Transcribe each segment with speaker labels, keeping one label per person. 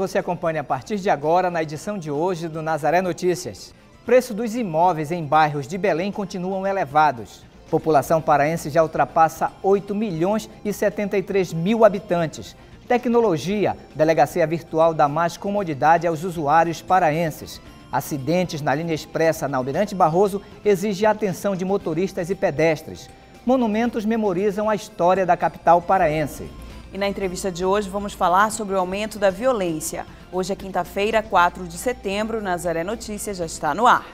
Speaker 1: Você acompanha a partir de agora na edição de hoje do Nazaré Notícias. Preço dos imóveis em bairros de Belém continuam elevados. População paraense já ultrapassa 8 milhões e 73 mil habitantes. Tecnologia, delegacia virtual dá mais comodidade aos usuários paraenses. Acidentes na linha expressa na Almirante Barroso exige a atenção de motoristas e pedestres. Monumentos memorizam a história da capital paraense.
Speaker 2: E na entrevista de hoje vamos falar sobre o aumento da violência. Hoje é quinta-feira, 4 de setembro. Nazaré Notícias já está no ar.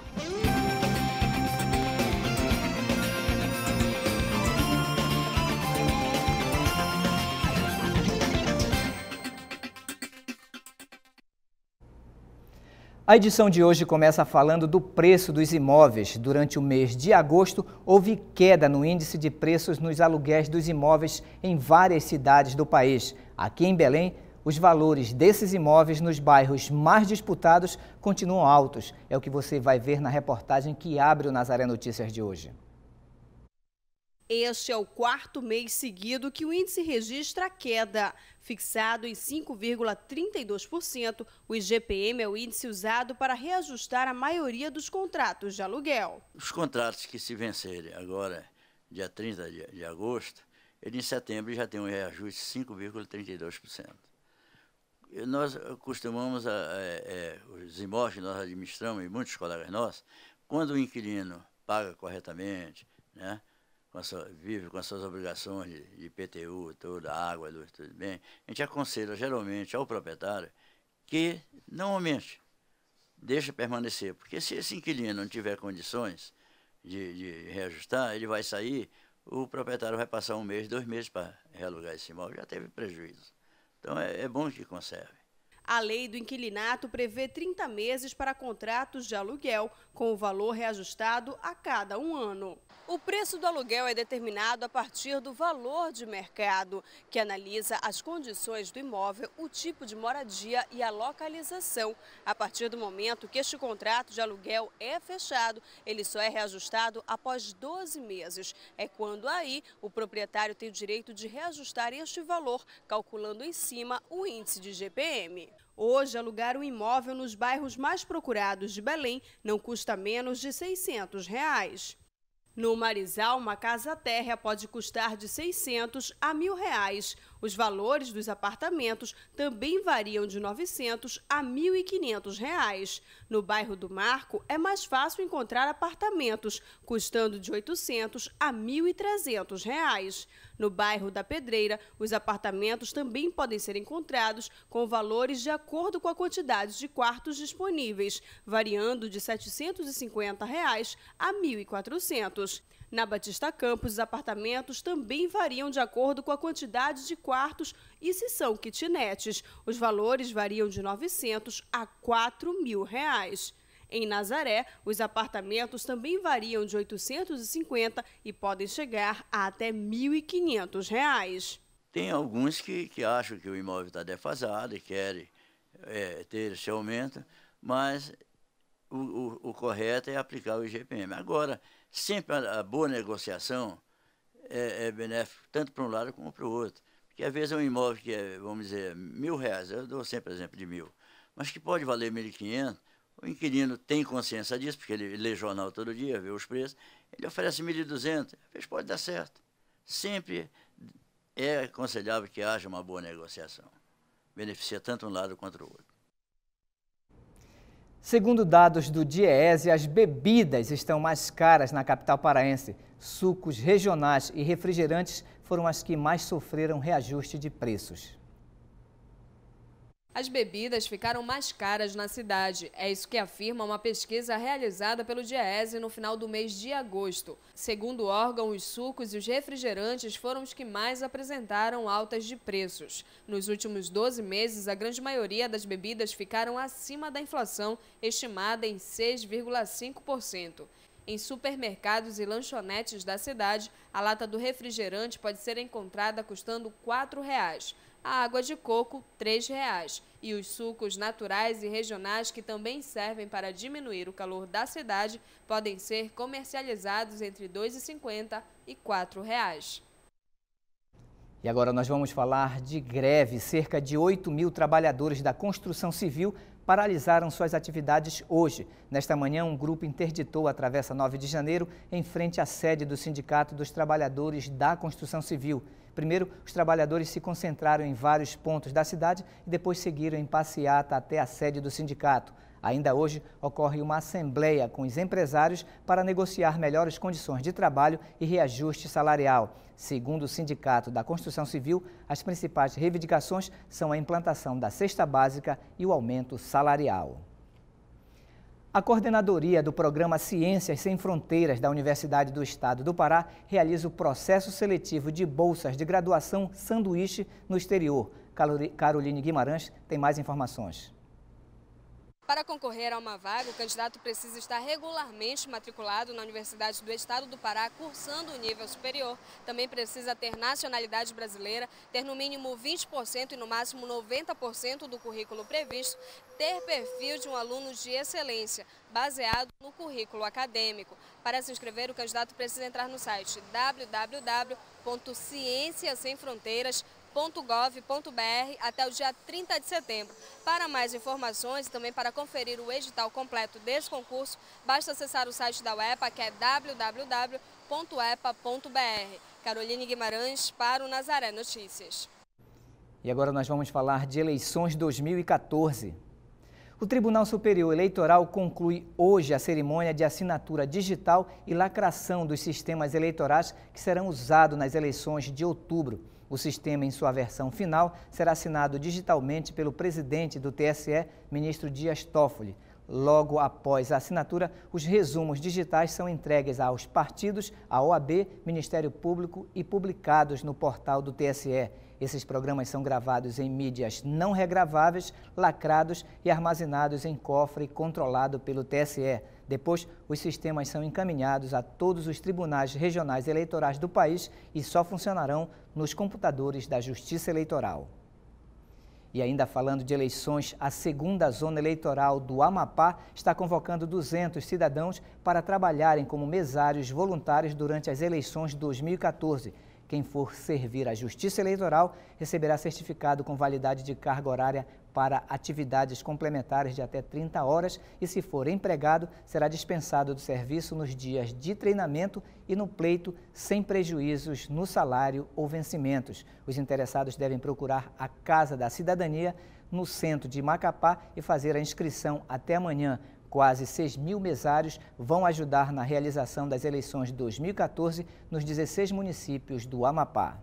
Speaker 1: A edição de hoje começa falando do preço dos imóveis. Durante o mês de agosto, houve queda no índice de preços nos aluguéis dos imóveis em várias cidades do país. Aqui em Belém, os valores desses imóveis nos bairros mais disputados continuam altos. É o que você vai ver na reportagem que abre o Nazaré Notícias de hoje.
Speaker 3: Este é o quarto mês seguido que o índice registra queda. Fixado em 5,32%, o IGPM é o índice usado para reajustar a maioria dos contratos de aluguel.
Speaker 4: Os contratos que se vencerem agora, dia 30 de, agosto, ele em setembro já tem um reajuste de 5,32%. Nós costumamos, a, a, a, os imóveis que nós administramos, e muitos colegas nossos, quando o inquilino paga corretamente, né? com vive com as suas obrigações de, de IPTU, toda, água, luz, tudo bem, a gente aconselha geralmente ao proprietário que não aumente, deixa permanecer, porque se esse inquilino não tiver condições de, de reajustar, ele vai sair, o proprietário vai passar um mês, dois meses para realugar esse imóvel, já teve prejuízo. Então é, é bom que conserve.
Speaker 3: A lei do inquilinato prevê 30 meses para contratos de aluguel, com o valor reajustado a cada um ano. O preço do aluguel é determinado a partir do valor de mercado, que analisa as condições do imóvel, o tipo de moradia e a localização. A partir do momento que este contrato de aluguel é fechado, ele só é reajustado após 12 meses. É quando aí o proprietário tem o direito de reajustar este valor, calculando em cima o índice de GPM. Hoje, alugar um imóvel nos bairros mais procurados de Belém não custa menos de R$ 600. Reais. No Marizal, uma casa térrea pode custar de 600 a mil reais. Os valores dos apartamentos também variam de R$ 900 a R$ 1.500. Reais. No bairro do Marco, é mais fácil encontrar apartamentos, custando de R$ 800 a R$ 1.300. Reais. No bairro da Pedreira, os apartamentos também podem ser encontrados com valores de acordo com a quantidade de quartos disponíveis, variando de R$ 750 reais a R$ 1.400. Na Batista Campos, os apartamentos também variam de acordo com a quantidade de quartos e se são kitnetes. Os valores variam de 900 a 4 mil reais. Em Nazaré, os apartamentos também variam de 850 e podem chegar a até 1.500 reais.
Speaker 4: Tem alguns que, que acham que o imóvel está defasado e querem é, ter esse aumento, mas o, o, o correto é aplicar o IGPM. Agora, sempre a, a boa negociação é, é benéfico tanto para um lado como para o outro. Porque às vezes é um imóvel que é, vamos dizer, mil reais, eu dou sempre exemplo de mil, mas que pode valer 1.500, o inquilino tem consciência disso, porque ele lê jornal todo dia, vê os preços, ele oferece 1.200, às vezes pode dar certo. Sempre é aconselhável que haja uma boa negociação. Beneficia tanto um lado quanto o outro.
Speaker 1: Segundo dados do DIEESE, as bebidas estão mais caras na capital paraense. Sucos regionais e refrigerantes foram as que mais sofreram reajuste de preços
Speaker 5: as bebidas ficaram mais caras na cidade. É isso que afirma uma pesquisa realizada pelo Diese no final do mês de agosto. Segundo o órgão, os sucos e os refrigerantes foram os que mais apresentaram altas de preços. Nos últimos 12 meses, a grande maioria das bebidas ficaram acima da inflação, estimada em 6,5%. Em supermercados e lanchonetes da cidade, a lata do refrigerante pode ser encontrada custando R$ 4,00 a água de coco R$ 3,00 e os sucos naturais e regionais que também servem para diminuir o calor da cidade podem ser comercializados entre R$ 2,50 e R$ 4,00.
Speaker 1: E agora nós vamos falar de greve. Cerca de 8 mil trabalhadores da construção civil paralisaram suas atividades hoje. Nesta manhã, um grupo interditou a Travessa 9 de Janeiro em frente à sede do Sindicato dos Trabalhadores da Construção Civil. Primeiro, os trabalhadores se concentraram em vários pontos da cidade e depois seguiram em passeata até a sede do sindicato. Ainda hoje ocorre uma assembleia com os empresários para negociar melhores condições de trabalho e reajuste salarial. Segundo o Sindicato da Construção Civil, as principais reivindicações são a implantação da cesta básica e o aumento salarial. A coordenadoria do programa Ciências Sem Fronteiras da Universidade do Estado do Pará realiza o processo seletivo de bolsas de graduação sanduíche no exterior. Caroline Guimarães tem mais informações.
Speaker 5: Para concorrer a uma vaga, o candidato precisa estar regularmente matriculado na Universidade do Estado do Pará, cursando o nível superior. Também precisa ter nacionalidade brasileira, ter no mínimo 20% e no máximo 90% do currículo previsto, ter perfil de um aluno de excelência, baseado no currículo acadêmico. Para se inscrever, o candidato precisa entrar no site www.cienciasemfronteiras.com gov.br até o dia 30 de setembro. Para mais informações e também para conferir o edital completo desse concurso, basta acessar o site da UEPA, que é www.epa.br. Caroline Guimarães para o Nazaré Notícias.
Speaker 1: E agora nós vamos falar de eleições 2014. O Tribunal Superior Eleitoral conclui hoje a cerimônia de assinatura digital e lacração dos sistemas eleitorais que serão usados nas eleições de outubro. O sistema, em sua versão final, será assinado digitalmente pelo presidente do TSE, ministro Dias Toffoli. Logo após a assinatura, os resumos digitais são entregues aos partidos, à OAB, Ministério Público e publicados no portal do TSE. Esses programas são gravados em mídias não regraváveis, lacrados e armazenados em cofre controlado pelo TSE. Depois, os sistemas são encaminhados a todos os tribunais regionais eleitorais do país e só funcionarão nos computadores da Justiça Eleitoral. E ainda falando de eleições, a segunda zona eleitoral do Amapá está convocando 200 cidadãos para trabalharem como mesários voluntários durante as eleições de 2014. Quem for servir à Justiça Eleitoral receberá certificado com validade de carga horária para atividades complementares de até 30 horas e, se for empregado, será dispensado do serviço nos dias de treinamento e no pleito, sem prejuízos no salário ou vencimentos. Os interessados devem procurar a Casa da Cidadania no centro de Macapá e fazer a inscrição até amanhã. Quase 6 mil mesários vão ajudar na realização das eleições de 2014 nos 16 municípios do Amapá.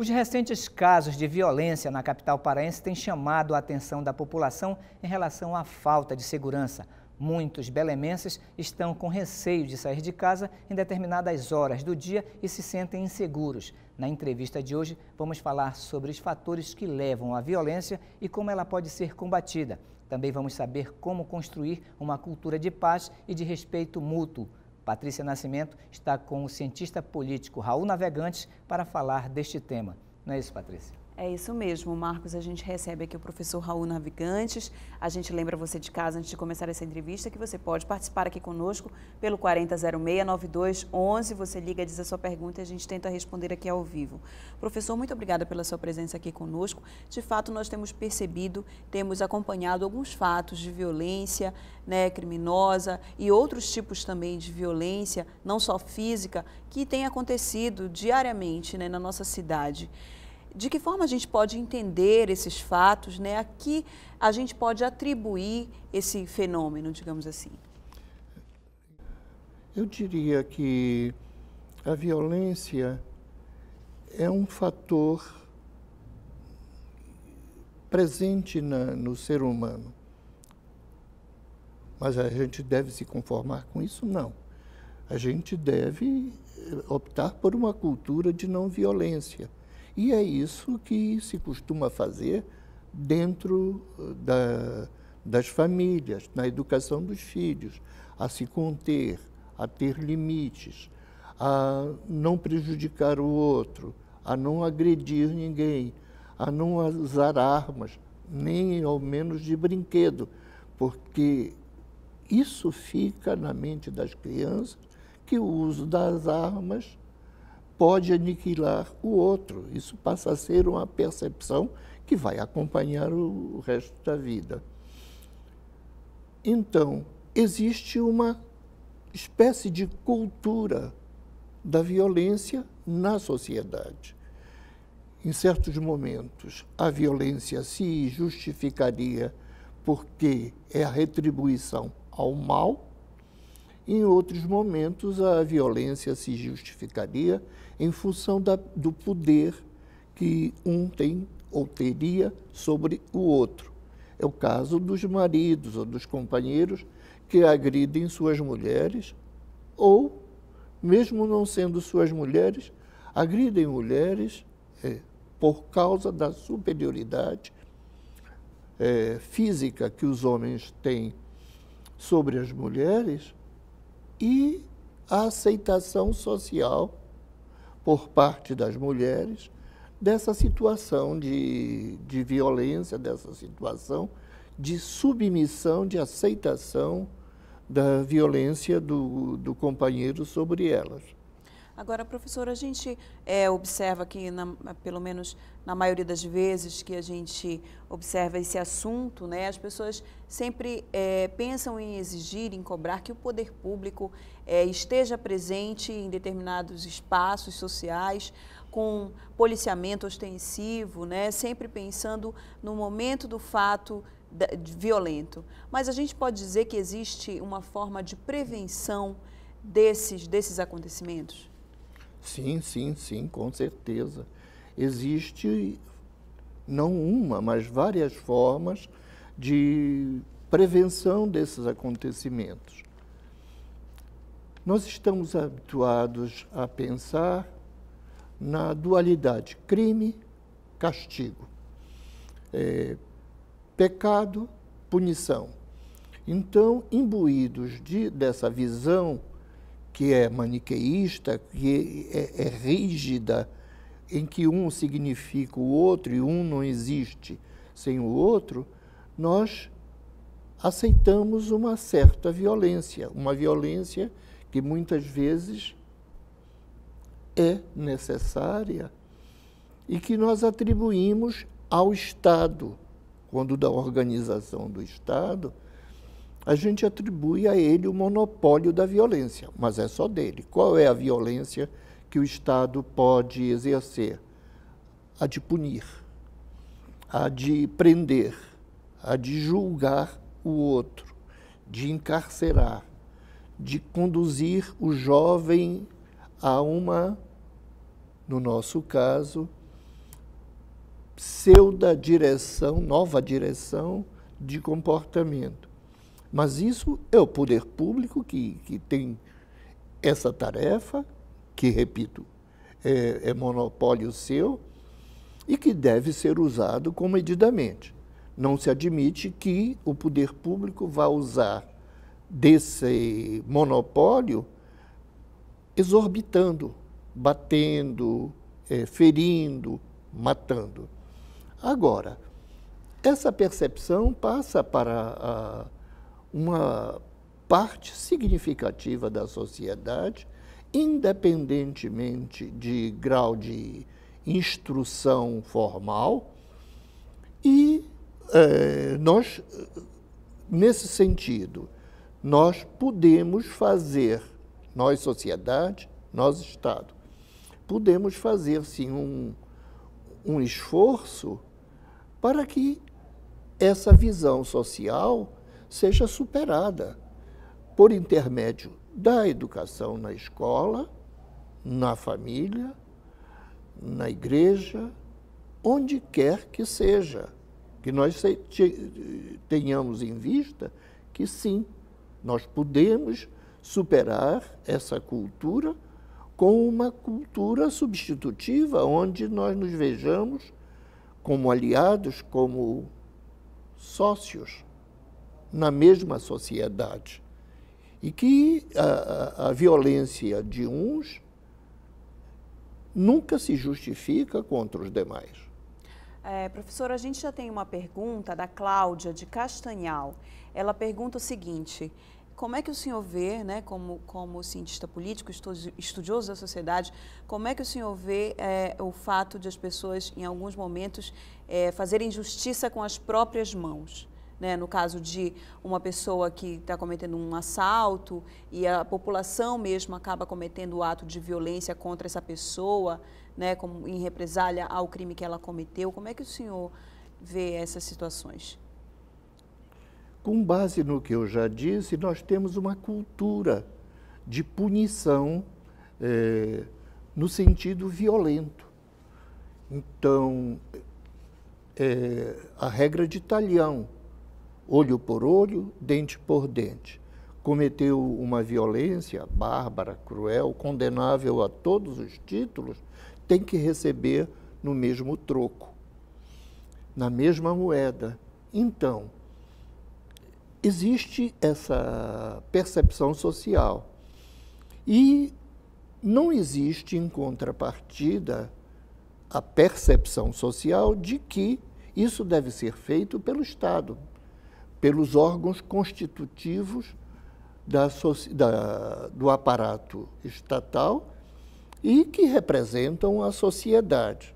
Speaker 1: Os recentes casos de violência na capital paraense têm chamado a atenção da população em relação à falta de segurança. Muitos belemenses estão com receio de sair de casa em determinadas horas do dia e se sentem inseguros. Na entrevista de hoje, vamos falar sobre os fatores que levam à violência e como ela pode ser combatida. Também vamos saber como construir uma cultura de paz e de respeito mútuo. Patrícia Nascimento está com o cientista político Raul Navegantes para falar deste tema. Não é isso, Patrícia?
Speaker 2: É isso mesmo, Marcos. A gente recebe aqui o professor Raul Navigantes. A gente lembra você de casa, antes de começar essa entrevista, que você pode participar aqui conosco pelo 4006-9211. Você liga, diz a sua pergunta e a gente tenta responder aqui ao vivo. Professor, muito obrigada pela sua presença aqui conosco. De fato, nós temos percebido, temos acompanhado alguns fatos de violência né, criminosa e outros tipos também de violência, não só física, que tem acontecido diariamente né, na nossa cidade de que forma a gente pode entender esses fatos, né? A que a gente pode atribuir esse fenômeno, digamos assim?
Speaker 6: Eu diria que a violência é um fator presente na, no ser humano. Mas a gente deve se conformar com isso? Não. A gente deve eh, optar por uma cultura de não violência e é isso que se costuma fazer dentro eh, da, das famílias, na educação dos filhos, a se conter, a ter limites, a não prejudicar o outro, a não agredir ninguém, a não usar armas, nem ao menos de brinquedo, porque isso fica na mente das crianças que o uso das armas pode aniquilar o outro. Isso passa a ser uma percepção que vai acompanhar o resto da vida. Então, existe uma espécie de cultura da violência na sociedade. Em certos momentos, a violência se justificaria porque é a retribuição ao mal, em outros momentos, a violência se justificaria em função da, do poder que um tem ou teria sobre o outro. É o caso dos maridos ou dos companheiros que agridem suas mulheres ou, mesmo não sendo suas mulheres, agridem mulheres é, por causa da superioridade é, física que os homens têm sobre as mulheres e a aceitação social por parte das mulheres dessa situação de, de violência, dessa situação de submissão, de aceitação da violência do, do companheiro sobre elas.
Speaker 2: Agora, professora, a gente é, observa que, na, pelo menos na maioria das vezes que a gente observa esse assunto, né, as pessoas sempre é, pensam em exigir, em cobrar que o poder público é, esteja presente em determinados espaços sociais, com policiamento ostensivo, né, sempre pensando no momento do fato violento. Mas a gente pode dizer que existe uma forma de prevenção desses, desses acontecimentos?
Speaker 6: Sim, sim, sim, com certeza. Existe não uma, mas várias formas de prevenção desses acontecimentos. Nós estamos habituados a pensar na dualidade crime-castigo, é, pecado-punição. Então, imbuídos de, dessa visão que é maniqueísta, que é, é rígida, em que um significa o outro e um não existe sem o outro, nós aceitamos uma certa violência, uma violência que muitas vezes é necessária e que nós atribuímos ao Estado, quando da organização do Estado, a gente atribui a ele o monopólio da violência, mas é só dele. Qual é a violência que o Estado pode exercer? A de punir, a de prender, a de julgar o outro, de encarcerar, de conduzir o jovem a uma, no nosso caso, pseudo-direção, nova direção de comportamento mas isso é o poder público que, que tem essa tarefa, que, repito, é, é monopólio seu, e que deve ser usado comedidamente. Não se admite que o poder público vá usar desse monopólio exorbitando, batendo, é, ferindo, matando. Agora, essa percepção passa para a uma parte significativa da sociedade, independentemente de grau de instrução formal, e eh, nós, nesse sentido, nós podemos fazer, nós sociedade, nós Estado, podemos fazer sim um, um esforço para que essa visão social seja superada por intermédio da educação na escola, na família, na igreja, onde quer que seja. Que nós tenhamos em vista que sim, nós podemos superar essa cultura com uma cultura substitutiva, onde nós nos vejamos como aliados, como sócios na mesma sociedade. E que a, a violência de uns nunca se justifica contra os demais.
Speaker 2: É, professor, a gente já tem uma pergunta da Cláudia de Castanhal. Ela pergunta o seguinte: como é que o senhor vê, né, como, como cientista político, estudioso da sociedade, como é que o senhor vê é, o fato de as pessoas, em alguns momentos, é, fazerem justiça com as próprias mãos? Né, no caso de uma pessoa que está cometendo um assalto e a população mesmo acaba cometendo o ato de violência contra essa pessoa, né, como em represália ao crime que ela cometeu, como é que o senhor vê essas situações?
Speaker 6: Com base no que eu já disse, nós temos uma cultura de punição é, no sentido violento. Então, é, a regra de talhão, olho por olho, dente por dente. Cometeu uma violência bárbara, cruel, condenável a todos os títulos, tem que receber no mesmo troco, na mesma moeda. Então, existe essa percepção social. E não existe, em contrapartida, a percepção social de que isso deve ser feito pelo Estado, pelos órgãos constitutivos da, da, do aparato estatal e que representam a sociedade.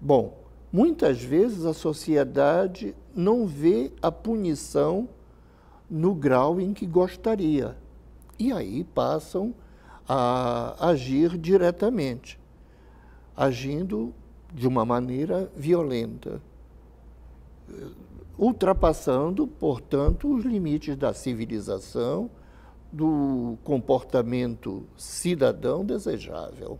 Speaker 6: Bom, muitas vezes a sociedade não vê a punição no grau em que gostaria e aí passam a agir diretamente, agindo de uma maneira violenta ultrapassando, portanto, os limites da civilização, do comportamento cidadão desejável.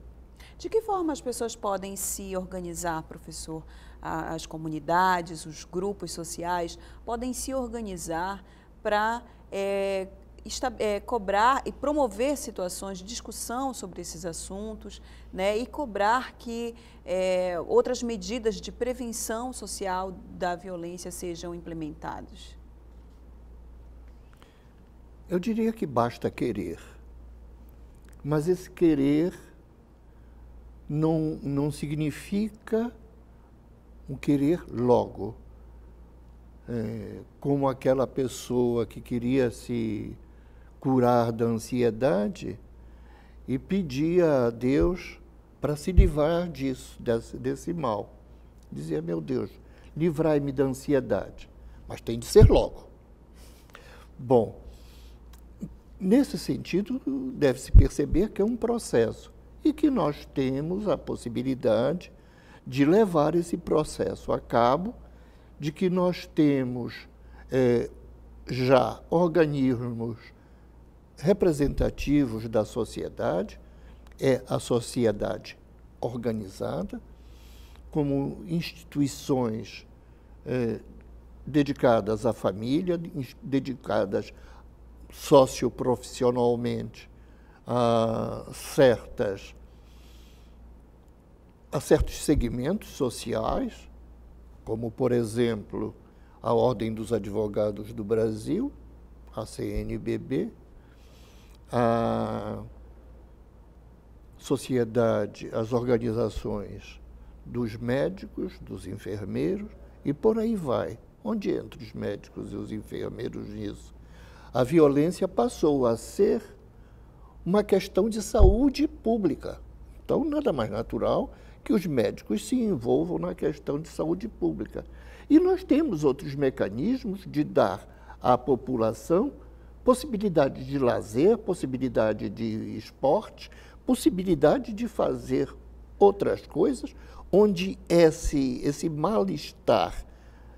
Speaker 6: De que
Speaker 2: forma as pessoas podem se organizar, professor? As comunidades, os grupos sociais podem se organizar para é, eh, é, cobrar e promover situações de discussão sobre esses assuntos né, e cobrar que é, outras medidas de prevenção social da violência sejam implementadas?
Speaker 6: Eu diria que basta querer, mas esse querer não, não significa um querer logo. É, como aquela pessoa que queria se curar da ansiedade e pedia a Deus para se livrar disso, desse, desse mal. Dizia, meu Deus, livrai-me da ansiedade. Mas tem de ser logo. Bom, nesse sentido, deve-se perceber que é um processo e que nós temos a possibilidade de levar esse processo a cabo, de que nós temos é, já organismos representativos da sociedade é a sociedade organizada, como instituições eh, dedicadas à família, dedicadas socioprofissionalmente a certas a certos segmentos sociais, como por exemplo a Ordem dos Advogados do Brasil, a CNBB, a sociedade, as organizações dos médicos, dos enfermeiros e por aí vai. Onde entram os médicos e os enfermeiros nisso? A violência passou a ser uma questão de saúde pública. Então, nada mais natural que os médicos se envolvam na questão de saúde pública. E nós temos outros mecanismos de dar à população possibilidade de lazer, possibilidade de esporte, possibilidade de fazer outras coisas, onde esse, esse mal-estar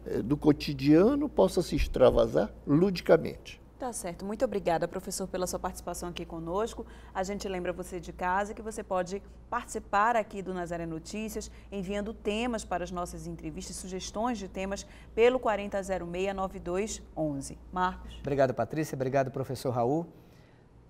Speaker 6: eh, do cotidiano possa se extravasar ludicamente.
Speaker 2: Tá certo. Muito obrigada, professor, pela sua participação aqui conosco. A gente lembra você de casa que você pode participar aqui do Nazaré Notícias, enviando temas para as nossas entrevistas, sugestões de temas pelo 4006-9211. Marcos.
Speaker 1: Obrigado, Patrícia. Obrigado, professor Raul.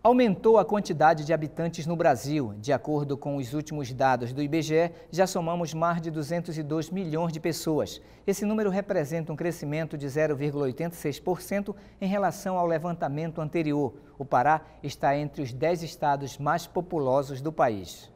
Speaker 1: Aumentou a quantidade de habitantes no Brasil. De acordo com os últimos dados do IBGE, já somamos mais de 202 milhões de pessoas. Esse número representa um crescimento de 0,86% em relação ao levantamento anterior. O Pará está entre os 10 estados mais populosos do país.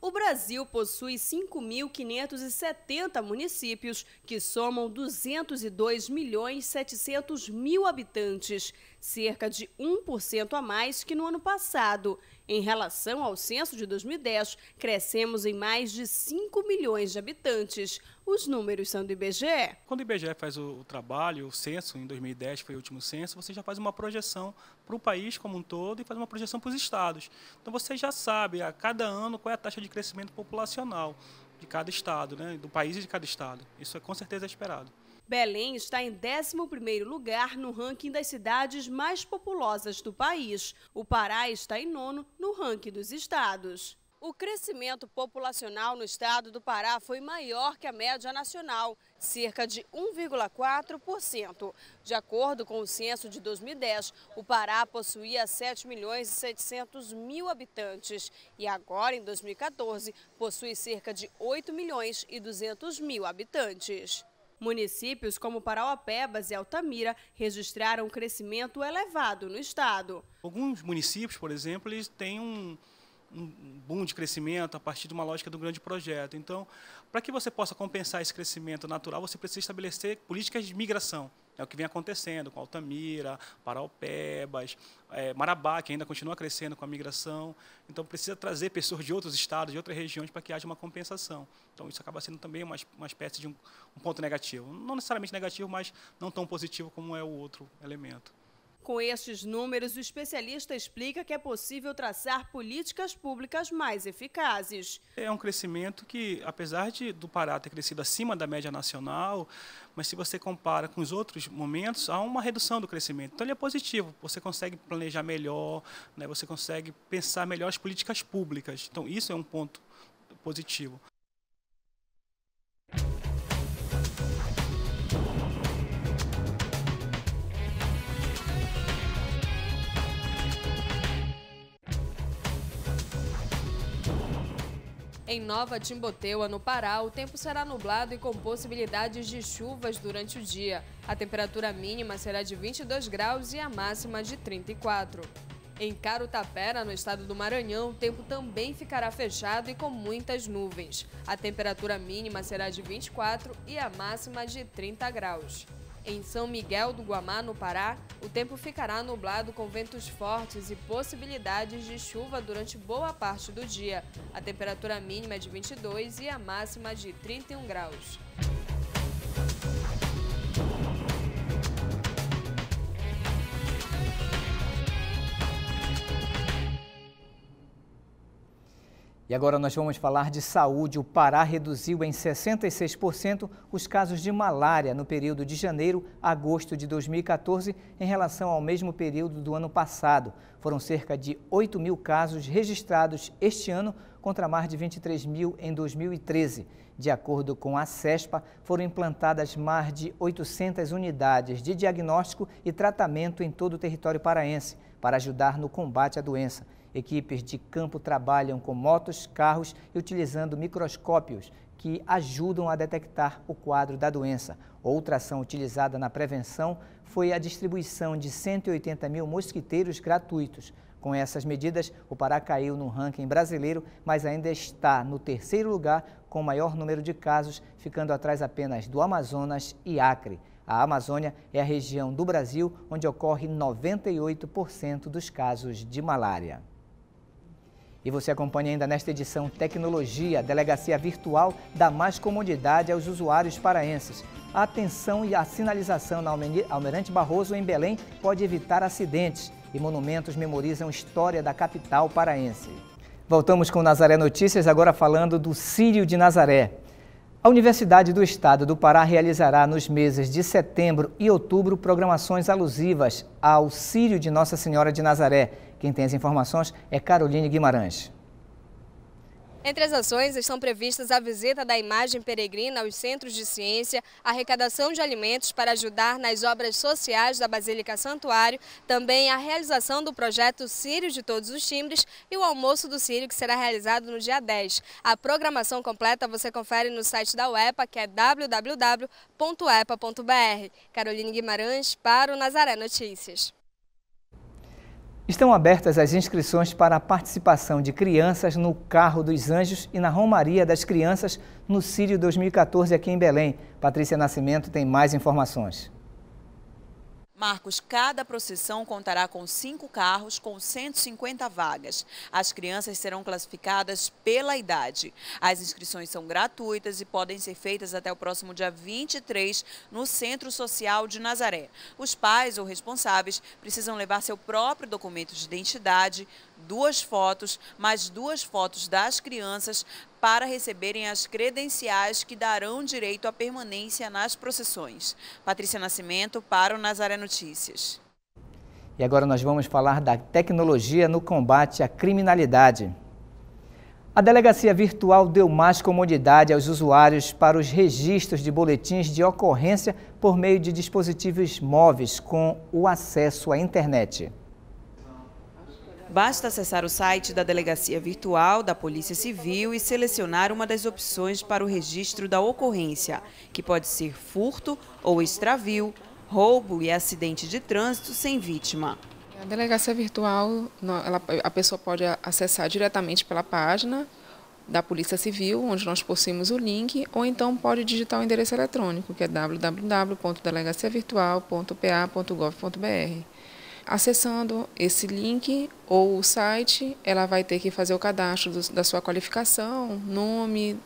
Speaker 1: O
Speaker 3: Brasil possui 5.570 municípios, que somam 202 milhões 700 mil habitantes cerca de 1% a mais que no ano passado. Em relação ao censo de 2010, crescemos em mais de 5 milhões de habitantes. Os números são do IBGE. Quando o
Speaker 7: IBGE faz o, o trabalho, o censo, em 2010 foi o último censo, você já faz uma projeção para o país como um todo e faz uma projeção para os estados. Então você já sabe a cada ano qual é a taxa de crescimento populacional de cada estado, né, do país e de cada estado. Isso é com certeza é esperado.
Speaker 3: Belém está em 11º lugar no ranking das cidades mais populosas do país. O Pará está em nono no ranking dos estados. O crescimento populacional no estado do Pará foi maior que a média nacional, cerca de 1,4%. De acordo com o censo de 2010, o Pará possuía 7 milhões e 700 mil habitantes e agora, em 2014, possui cerca de 8 milhões e 200 mil habitantes. Municípios como Parauapebas e Altamira registraram um crescimento elevado no estado.
Speaker 7: Alguns municípios, por exemplo, eles têm um, um boom de crescimento a partir de uma lógica do grande projeto. Então, para que você possa compensar esse crescimento natural, você precisa estabelecer políticas de migração. É o que vem acontecendo com Altamira, Paraupebas, é, Marabá, que ainda continua crescendo com a migração. Então, precisa trazer pessoas de outros estados, de outras regiões, para que haja uma compensação. Então, isso acaba sendo também uma, uma espécie de um, um ponto negativo. Não necessariamente negativo, mas não tão positivo como é o outro elemento.
Speaker 3: Com estes números, o especialista explica que é possível traçar políticas públicas mais eficazes.
Speaker 7: É um crescimento que, apesar de do Pará ter crescido acima da média nacional, mas se você compara com os outros momentos, há uma redução do crescimento. Então ele é positivo, você consegue planejar melhor, né, você consegue pensar melhor as políticas públicas. Então isso é um ponto positivo.
Speaker 5: Em Nova Timboteua, no Pará, o tempo será nublado e com possibilidades de chuvas durante o dia. A temperatura mínima será de 22 graus e a máxima de 34. Em Carutapera, no estado do Maranhão, o tempo também ficará fechado e com muitas nuvens. A temperatura mínima será de 24 e a máxima de 30 graus. Em São Miguel do Guamá, no Pará, o tempo ficará nublado com ventos fortes e possibilidades de chuva durante boa parte do dia. A temperatura mínima é de 22 e a máxima de 31 graus.
Speaker 1: E agora nós vamos falar de saúde. O Pará reduziu em 66% os casos de malária no período de janeiro a agosto de 2014 em relação ao mesmo período do ano passado. Foram cerca de 8 mil casos registrados este ano contra mais de 23 mil em 2013. De acordo com a CESPA, foram implantadas mais de 800 unidades de diagnóstico e tratamento em todo o território paraense para ajudar no combate à doença. Equipes de campo trabalham com motos, carros e utilizando microscópios que ajudam a detectar o quadro da doença. Outra ação utilizada na prevenção foi a distribuição de 180 mil mosquiteiros gratuitos. Com essas medidas, o Pará caiu no ranking brasileiro, mas ainda está no terceiro lugar com o maior número de casos, ficando atrás apenas do Amazonas e Acre. A Amazônia é a região do Brasil onde ocorre 98% dos casos de malária. E você acompanha ainda nesta edição Tecnologia, Delegacia Virtual dá mais comodidade aos usuários paraenses. A atenção e a sinalização na Almirante Barroso em Belém pode evitar acidentes e monumentos memorizam história da capital paraense. Voltamos com Nazaré Notícias, agora falando do Círio de Nazaré. A Universidade do Estado do Pará realizará nos meses de setembro e outubro programações alusivas ao Círio de Nossa Senhora de Nazaré, quem tem as informações é Caroline Guimarães.
Speaker 5: Entre as ações estão previstas a visita da imagem peregrina aos centros de ciência, arrecadação de alimentos para ajudar nas obras sociais da Basílica Santuário, também a realização do projeto Sírio de Todos os Timbres e o almoço do Sírio, que será realizado no dia 10. A programação completa você confere no site da UEPA, que é www.epa.br. Caroline Guimarães para o Nazaré Notícias.
Speaker 1: Estão abertas as inscrições para a participação de crianças no Carro dos Anjos e na Romaria das Crianças no Sírio 2014 aqui em Belém. Patrícia Nascimento tem mais informações.
Speaker 2: Marcos, cada procissão contará com cinco carros com 150 vagas. As crianças serão classificadas pela idade. As inscrições são gratuitas e podem ser feitas até o próximo dia 23 no Centro Social de Nazaré. Os pais ou responsáveis precisam levar seu próprio documento de identidade, duas fotos, mais duas fotos das crianças para receberem as credenciais que darão direito à permanência nas processões. Patrícia Nascimento para o Nazaré Notícias.
Speaker 1: E agora nós vamos falar da tecnologia no combate à criminalidade. A delegacia virtual deu mais comodidade aos usuários para os registros de boletins de ocorrência por meio de dispositivos móveis com o acesso à internet.
Speaker 2: Basta acessar o site da Delegacia Virtual da Polícia Civil e selecionar uma das opções para o registro da ocorrência, que pode ser furto ou extravio, roubo e acidente de trânsito sem vítima. A delegacia
Speaker 8: virtual, ela, a pessoa pode acessar diretamente pela página da Polícia Civil, onde nós possuímos o link, ou então pode digitar o endereço eletrônico, que é www.delegaciavirtual.pa.gov.br. Acessando esse link ou o site, ela vai ter que fazer o cadastro do, da sua qualificação,
Speaker 2: nome,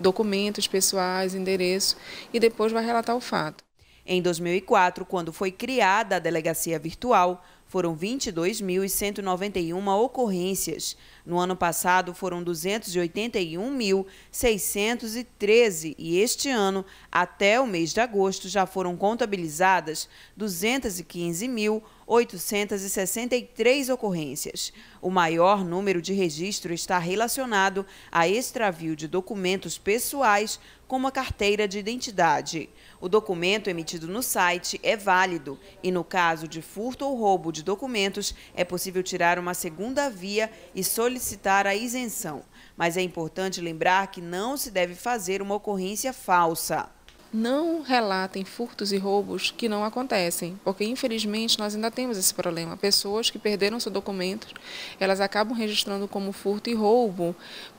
Speaker 2: documentos pessoais, endereço e depois vai relatar o fato. Em 2004, quando foi criada a delegacia virtual, foram 22.191 ocorrências. No ano passado, foram 281.613 e este ano, até o mês de agosto, já foram contabilizadas 215.000 863 ocorrências. O maior número de registro está relacionado a extravio de documentos pessoais, como a carteira de identidade. O documento emitido no site é válido e, no caso de furto ou roubo de documentos, é possível tirar uma segunda via e solicitar a isenção. Mas é importante lembrar que não se deve fazer uma ocorrência falsa
Speaker 8: não relatem furtos e roubos que não acontecem, porque infelizmente nós ainda temos esse problema. Pessoas que perderam seus documentos, elas acabam registrando como furto e roubo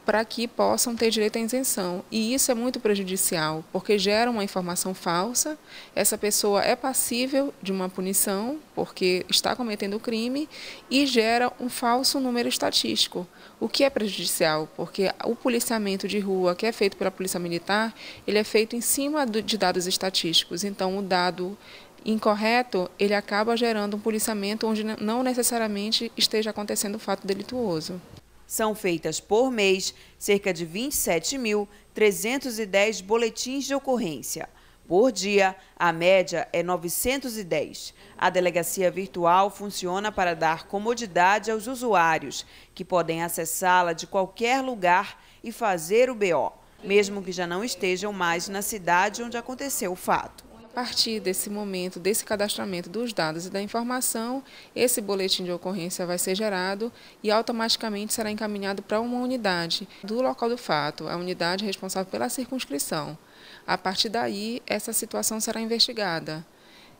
Speaker 8: para que possam ter direito à isenção. E isso é muito prejudicial, porque gera uma informação falsa, essa pessoa é passível de uma punição, porque está cometendo crime, e gera um falso número estatístico o que é prejudicial, porque o policiamento de rua que é feito pela Polícia Militar, ele é feito em cima de dados estatísticos. Então, o dado incorreto, ele acaba gerando um policiamento onde não necessariamente esteja acontecendo o fato delituoso.
Speaker 2: São feitas por mês cerca de 27.310 boletins de ocorrência. Por dia, a média é 910. A delegacia virtual funciona para dar comodidade aos usuários, que podem acessá-la de qualquer lugar e fazer o BO, mesmo que já não estejam mais na cidade onde aconteceu o fato. A
Speaker 8: partir desse momento, desse cadastramento dos dados e da informação, esse boletim de ocorrência vai ser gerado e automaticamente será encaminhado para uma unidade do local do fato, a unidade responsável pela circunscrição. A partir daí, essa situação será investigada.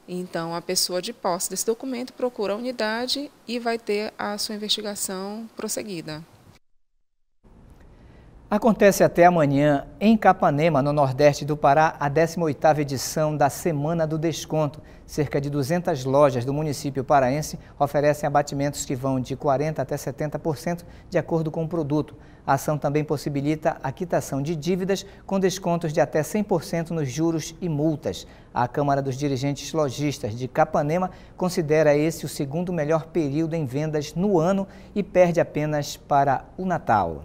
Speaker 8: Então, a pessoa de posse desse documento procura a unidade e vai ter a sua investigação prosseguida.
Speaker 1: Acontece até amanhã, em Capanema, no Nordeste do Pará, a 18ª edição da Semana do Desconto. Cerca de 200 lojas do município paraense oferecem abatimentos que vão de 40% até 70% de acordo com o produto. A ação também possibilita a quitação de dívidas com descontos de até 100% nos juros e multas. A Câmara dos Dirigentes Logistas de Capanema considera esse o segundo melhor período em vendas no ano e perde apenas para o Natal.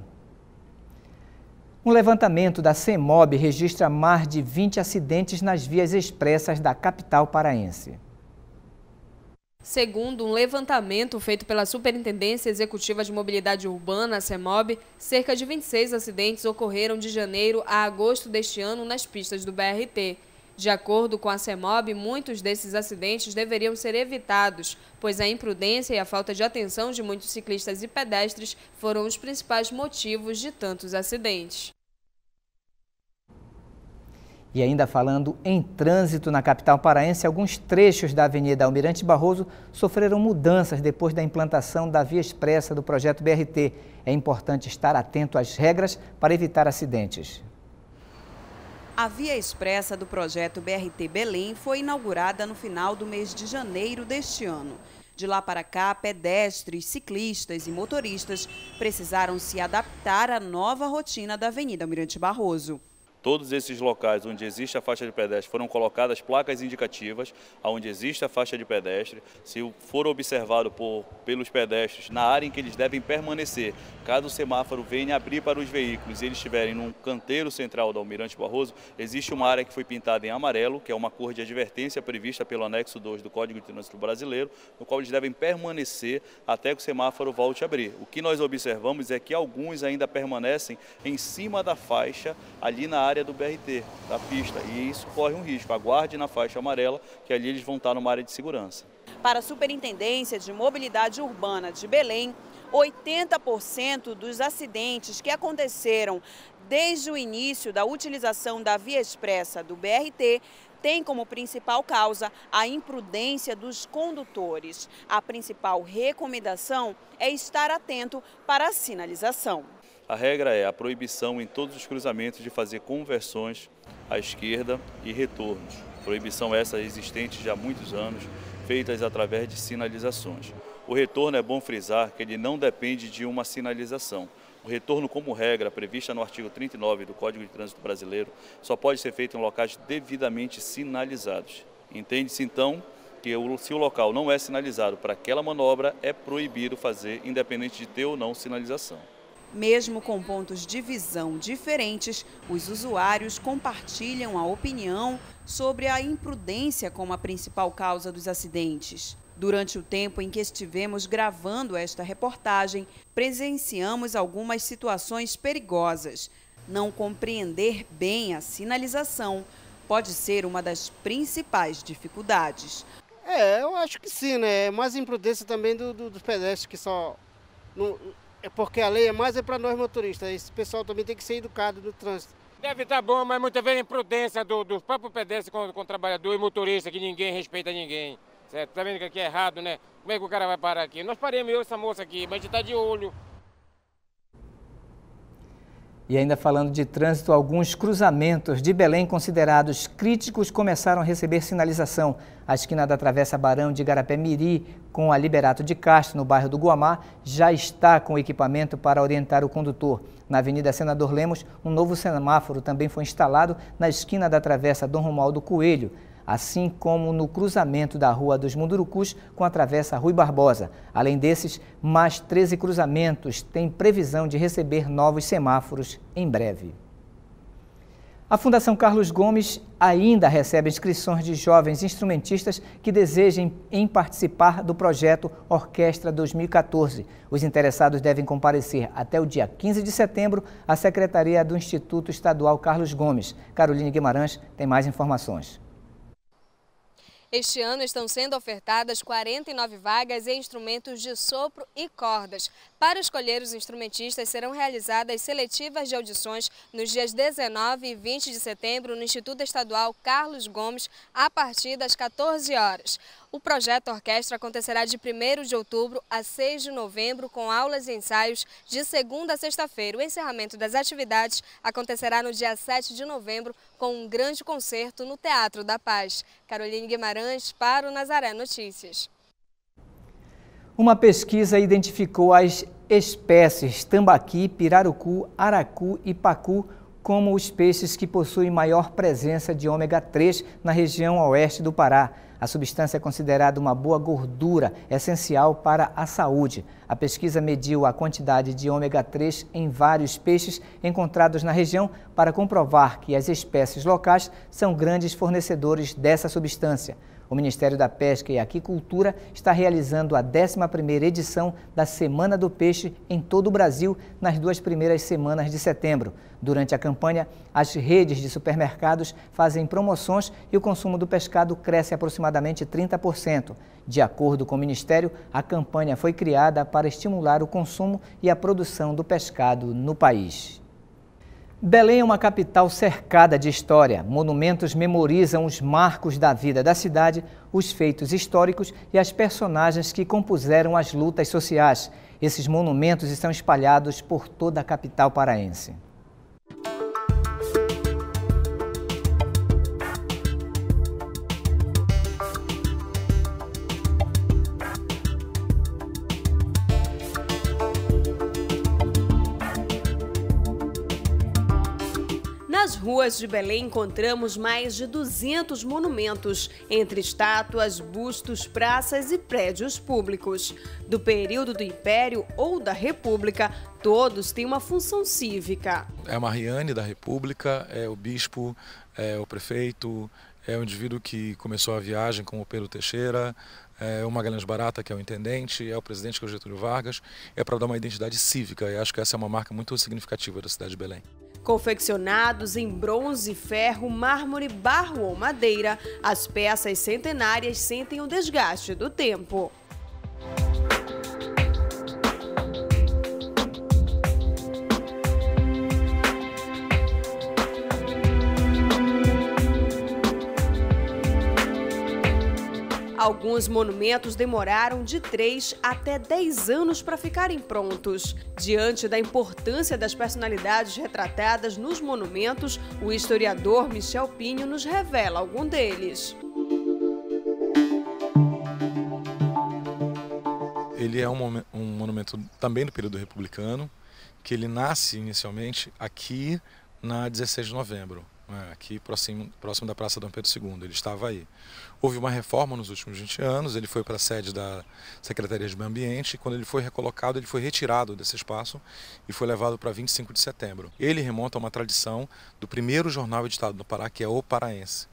Speaker 1: Um levantamento da CEMOB registra mais de 20 acidentes nas vias expressas da capital paraense.
Speaker 5: Segundo um levantamento feito pela Superintendência Executiva de Mobilidade Urbana, CEMOB, cerca de 26 acidentes ocorreram de janeiro a agosto deste ano nas pistas do BRT. De acordo com a CEMOB, muitos desses acidentes deveriam ser evitados, pois a imprudência e a falta de atenção de muitos ciclistas e pedestres foram os principais motivos de tantos acidentes.
Speaker 1: E ainda falando em trânsito na capital paraense, alguns trechos da Avenida Almirante Barroso sofreram mudanças depois da implantação da via expressa do projeto BRT. É importante estar atento às regras para evitar acidentes.
Speaker 2: A via expressa do projeto BRT Belém foi inaugurada no final do mês de janeiro deste ano. De lá para cá, pedestres, ciclistas e motoristas precisaram se adaptar à nova rotina da Avenida Almirante Barroso.
Speaker 9: Todos esses locais onde existe a faixa de pedestre foram colocadas placas indicativas onde existe a faixa de pedestre. Se for observado por, pelos pedestres na área em que eles devem permanecer, caso o semáforo venha abrir para os veículos e eles estiverem num canteiro central da Almirante Barroso, existe uma área que foi pintada em amarelo, que é uma cor de advertência prevista pelo anexo 2 do Código de Trânsito Brasileiro, no qual eles devem permanecer até que o semáforo volte a abrir. O que nós observamos é que alguns ainda permanecem em cima da faixa, ali na área área do BRT, da pista, e isso corre um risco. Aguarde na faixa amarela, que ali eles vão estar numa área de segurança.
Speaker 2: Para a Superintendência de Mobilidade Urbana de Belém, 80% dos acidentes que aconteceram desde o início da utilização da via expressa do BRT tem como principal causa a imprudência dos condutores. A principal recomendação é estar atento para a sinalização.
Speaker 9: A regra é a proibição em todos os cruzamentos de fazer conversões à esquerda e retornos. Proibição essa existente já há muitos anos, feitas através de sinalizações. O retorno é bom frisar que ele não depende de uma sinalização. O retorno, como regra prevista no artigo 39 do Código de Trânsito Brasileiro, só pode ser feito em locais devidamente sinalizados. Entende-se então que se o local não é sinalizado para aquela manobra, é proibido fazer, independente de ter ou não sinalização.
Speaker 2: Mesmo com pontos de visão diferentes, os usuários compartilham a opinião sobre a imprudência como a principal causa dos acidentes. Durante o tempo em que estivemos gravando esta reportagem, presenciamos algumas situações perigosas. Não compreender bem a sinalização pode ser uma das principais
Speaker 6: dificuldades. É, eu acho que sim, né? Mais imprudência também do, do, dos pedestres que só. É porque a lei é mais é para nós motoristas. Esse pessoal também tem que ser educado no trânsito.
Speaker 8: Deve estar tá bom, mas muitas vezes a imprudência dos do próprios pedestres com, com trabalhador e motorista, que ninguém respeita ninguém. Certo? Tá vendo que aqui é errado, né? Como é que o cara vai parar aqui? Nós paremos eu essa moça aqui, mas a gente tá de olho.
Speaker 1: E ainda falando de trânsito, alguns cruzamentos de Belém considerados críticos começaram a receber sinalização. A esquina da Travessa Barão de Garapé Miri com a Liberato de Castro, no bairro do Guamá, já está com equipamento para orientar o condutor. Na Avenida Senador Lemos, um novo semáforo também foi instalado na esquina da Travessa Dom Romualdo Coelho assim como no cruzamento da Rua dos Mundurucus com a Travessa Rui Barbosa. Além desses, mais 13 cruzamentos têm previsão de receber novos semáforos em breve. A Fundação Carlos Gomes ainda recebe inscrições de jovens instrumentistas que desejem em participar do projeto Orquestra 2014. Os interessados devem comparecer até o dia 15 de setembro à Secretaria do Instituto Estadual Carlos Gomes. Caroline Guimarães tem mais informações.
Speaker 5: Este ano estão sendo ofertadas 49 vagas em instrumentos de sopro e cordas. Para escolher os instrumentistas, serão realizadas seletivas de audições nos dias 19 e 20 de setembro no Instituto Estadual Carlos Gomes, a partir das 14 horas. O projeto Orquestra acontecerá de 1 de outubro a 6 de novembro, com aulas e ensaios de segunda a sexta-feira. O encerramento das atividades acontecerá no dia 7 de novembro, com um grande concerto no Teatro da Paz. Caroline Guimarães, para o Nazaré Notícias.
Speaker 1: Uma pesquisa identificou as espécies tambaqui, pirarucu, aracu e pacu como os peixes que possuem maior presença de ômega 3 na região oeste do Pará. A substância é considerada uma boa gordura, essencial para a saúde. A pesquisa mediu a quantidade de ômega 3 em vários peixes encontrados na região para comprovar que as espécies locais são grandes fornecedores dessa substância. O Ministério da Pesca e Aquicultura está realizando a 11ª edição da Semana do Peixe em todo o Brasil nas duas primeiras semanas de setembro. Durante a campanha, as redes de supermercados fazem promoções e o consumo do pescado cresce aproximadamente aproximadamente 30%. De acordo com o Ministério, a campanha foi criada para estimular o consumo e a produção do pescado no país. Belém é uma capital cercada de história. Monumentos memorizam os marcos da vida da cidade, os feitos históricos e as personagens que compuseram as lutas sociais. Esses monumentos estão espalhados por toda a capital paraense.
Speaker 3: ruas de Belém encontramos mais de 200 monumentos, entre estátuas, bustos, praças e prédios públicos. Do período do Império ou da República, todos têm uma função cívica.
Speaker 10: É a Mariane da República, é o bispo, é o prefeito, é o indivíduo que começou a viagem com o Pedro Teixeira, é o Magalhães Barata, que é o intendente, é o presidente, que é o Getúlio Vargas, é para dar uma identidade cívica, e acho que essa é uma marca muito significativa da cidade de Belém.
Speaker 3: Confeccionados em bronze, ferro, mármore, barro ou madeira, as peças centenárias sentem o desgaste do tempo. Alguns monumentos demoraram de 3 até 10 anos para ficarem prontos. Diante da importância das personalidades retratadas nos monumentos, o historiador Michel Pinho nos revela algum deles.
Speaker 10: Ele é um, um monumento também do período republicano, que ele nasce inicialmente aqui na 16 de novembro. Né, aqui próximo, próximo da Praça Dom Pedro II. Ele estava aí. Houve uma reforma nos últimos 20 anos, ele foi para a sede da Secretaria de Meio Ambiente e quando ele foi recolocado, ele foi retirado desse espaço e foi levado para 25 de setembro. Ele remonta a uma tradição do primeiro jornal editado no Pará, que é O Paraense.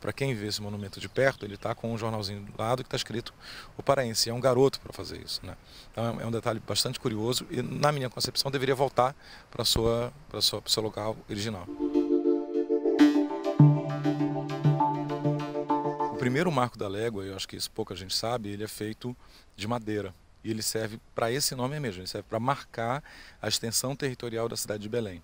Speaker 10: Para quem vê esse monumento de perto, ele está com um jornalzinho do lado que está escrito O Paraense. É um garoto para fazer isso. Né? Então é, é um detalhe bastante curioso e, na minha concepção, deveria voltar para o seu local original. primeiro marco da légua, eu acho que isso pouca gente sabe, ele é feito de madeira. E ele serve para esse nome mesmo, ele serve para marcar a extensão territorial da cidade de Belém.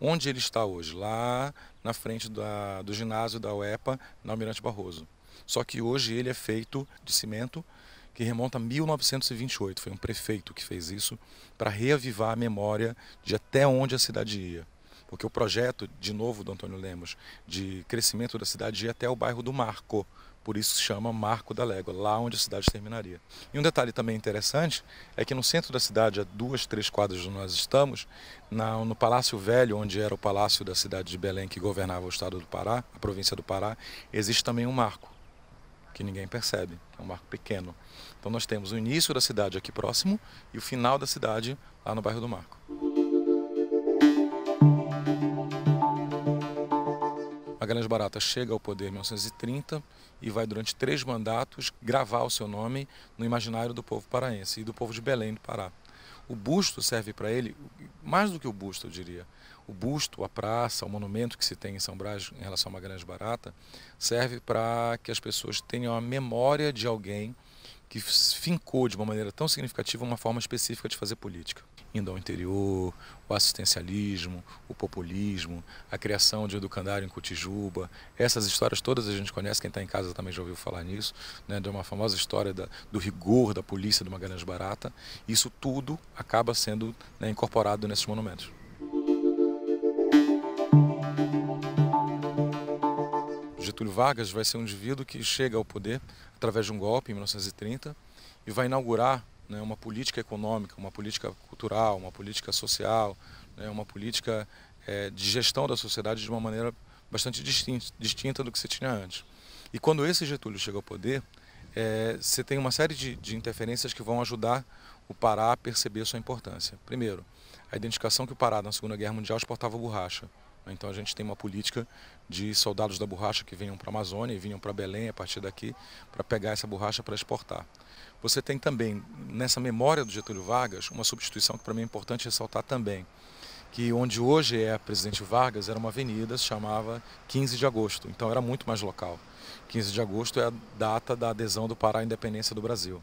Speaker 10: Onde ele está hoje? Lá na frente da, do ginásio da UEPA, na Almirante Barroso. Só que hoje ele é feito de cimento que remonta a 1928. Foi um prefeito que fez isso para reavivar a memória de até onde a cidade ia. Porque o projeto, de novo, do Antônio Lemos, de crescimento da cidade ia até o bairro do Marco, por isso se chama Marco da Légua, lá onde a cidade terminaria. E um detalhe também interessante é que no centro da cidade, a duas, três quadras de onde nós estamos, na, no Palácio Velho, onde era o palácio da cidade de Belém que governava o estado do Pará, a província do Pará, existe também um marco, que ninguém percebe, é um marco pequeno. Então nós temos o início da cidade aqui próximo e o final da cidade lá no bairro do Marco. Magalhães Barata chega ao poder em 1930 e vai, durante três mandatos, gravar o seu nome no imaginário do povo paraense e do povo de Belém do Pará. O busto serve para ele, mais do que o busto, eu diria. O busto, a praça, o monumento que se tem em São Brás em relação a Magalhães Barata, serve para que as pessoas tenham a memória de alguém que fincou de uma maneira tão significativa uma forma específica de fazer política. Indo ao interior, o assistencialismo, o populismo, a criação de um educandário em Cotijuba, essas histórias todas a gente conhece, quem está em casa também já ouviu falar nisso, né, de uma famosa história da, do rigor da polícia do Magalhães Barata. Isso tudo acaba sendo né, incorporado nesses monumentos. Getúlio Vargas vai ser um indivíduo que chega ao poder através de um golpe em 1930 e vai inaugurar né, uma política econômica, uma política cultural, uma política social, né, uma política é, de gestão da sociedade de uma maneira bastante distinta, distinta do que se tinha antes. E quando esse Getúlio chega ao poder, é, você tem uma série de, de, interferências que vão ajudar o Pará a perceber a sua importância. Primeiro, a identificação que o Pará na Segunda Guerra Mundial exportava borracha. Né, então a gente tem uma política de soldados da borracha que vinham para a Amazônia e vinham para Belém a partir daqui para pegar essa borracha para exportar. Você tem também, nessa memória do Getúlio Vargas, uma substituição que para mim é importante ressaltar também, que onde hoje é a Presidente Vargas era uma avenida, se chamava 15 de agosto, então era muito mais local. 15 de agosto é a data da adesão do Pará à independência do Brasil.